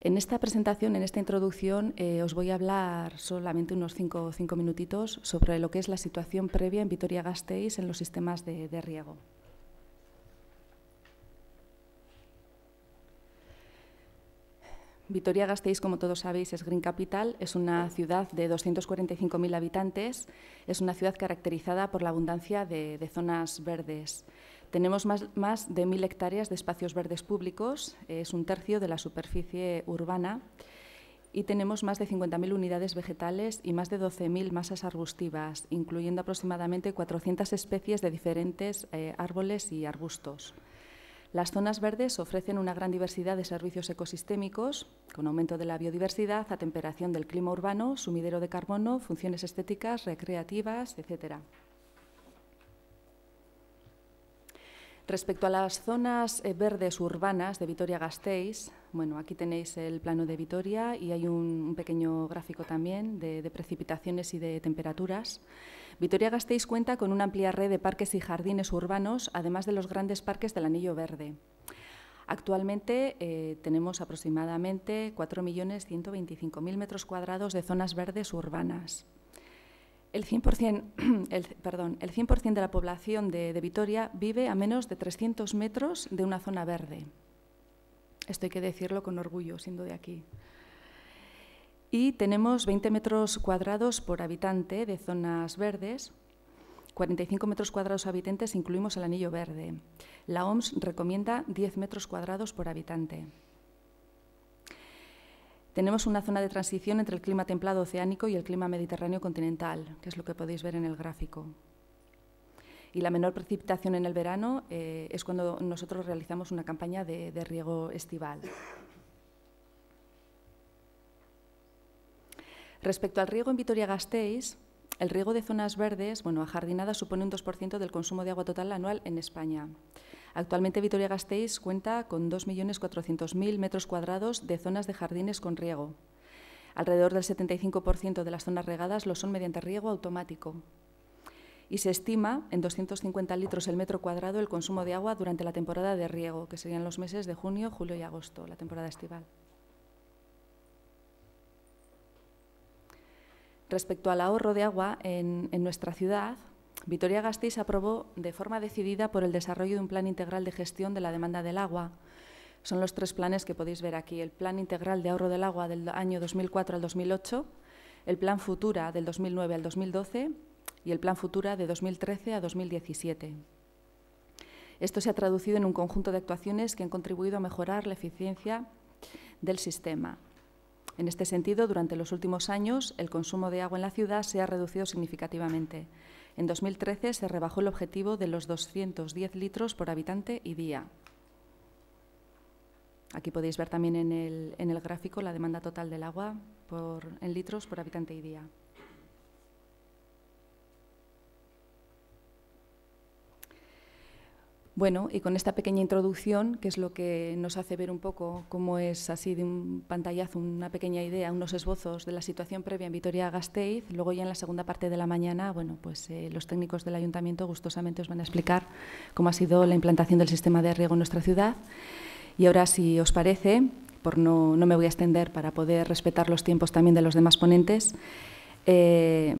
En esta presentación, en esta introducción, eh, os voy a hablar solamente unos cinco, cinco, minutitos sobre lo que es la situación previa en Vitoria-Gasteiz en los sistemas de, riego. Vitoria-Gasteiz, como todos sabéis, es Green Capital, es una ciudad de 245.000 habitantes, es una ciudad caracterizada por la abundancia de zonas verdes. Tenemos más, de mil hectáreas de espacios verdes públicos, es un tercio de la superficie urbana, y tenemos más de 50.000 unidades vegetales y más de 12.000 masas arbustivas, incluyendo aproximadamente 400 especies de diferentes eh, árboles y arbustos. Las zonas verdes ofrecen una gran diversidad de servicios ecosistémicos, con aumento de la biodiversidad, atemperación del clima urbano, sumidero de carbono, funciones estéticas, recreativas, etcétera. Respecto a las zonas eh, verdes urbanas de Vitoria-Gasteiz, bueno, aquí tenéis el plano de Vitoria y hay un, pequeño gráfico también de, precipitaciones y de temperaturas. Vitoria-Gasteiz cuenta con una amplia red de parques y jardines urbanos, además de los grandes parques del Anillo Verde. Actualmente eh, tenemos aproximadamente 4.125.000 metros cuadrados de zonas verdes urbanas el 100%, el, de la población de, de, Vitoria vive a menos de 300 metros de una zona verde. Esto hay que decirlo con orgullo, siendo de aquí. Y tenemos 20 metros cuadrados por habitante de zonas verdes, 45 metros cuadrados habitantes incluimos el anillo verde. La OMS recomienda 10 metros cuadrados por habitante tenemos una zona de transición entre el clima templado oceánico y el clima mediterráneo continental, que es lo que podéis ver en el gráfico. Y la menor precipitación en el verano eh, es cuando nosotros realizamos una campaña de, riego estival. Respecto al riego en Vitoria-Gasteiz, el riego de zonas verdes, bueno, ajardinadas, supone un 2% del consumo de agua total anual en España. Actualmente Vitoria-Gasteiz cuenta con 2.400.000 metros cuadrados de zonas de jardines con riego. Alrededor del 75% de las zonas regadas lo son mediante riego automático. Y se estima en 250 litros el metro cuadrado el consumo de agua durante la temporada de riego, que serían los meses de junio, julio y agosto, la temporada estival. Respecto al ahorro de agua en nuestra ciudad, Vitoria-Gasteiz aprobó de forma decidida por el desarrollo de un plan integral de gestión de la demanda del agua. Son los tres planes que podéis ver aquí, el Plan Integral de Ahorro del Agua del año 2004 al 2008, el Plan Futura del 2009 al 2012 y el Plan Futura de 2013 a 2017. Esto se ha traducido en un conjunto de actuaciones que han contribuido a mejorar la eficiencia del sistema. En este sentido, durante los últimos años, el consumo de agua en la ciudad se ha reducido significativamente. En 2013 se rebajó el objetivo de los 210 litros por habitante y día. Aquí podéis ver también en el, en el gráfico la demanda total del agua en litros por habitante y día. Bueno, y con esta pequeña introducción, que es lo que nos hace ver un poco cómo es así de un pantallazo, una pequeña idea, unos esbozos de la situación previa en Vitoria-Gasteiz, luego ya en la segunda parte de la mañana, bueno, pues eh, los técnicos del ayuntamiento gustosamente os van a explicar cómo ha sido la implantación del sistema de riego en nuestra ciudad. Y ahora, si os parece, por no, me voy a extender para poder respetar los tiempos también de los demás ponentes, eh,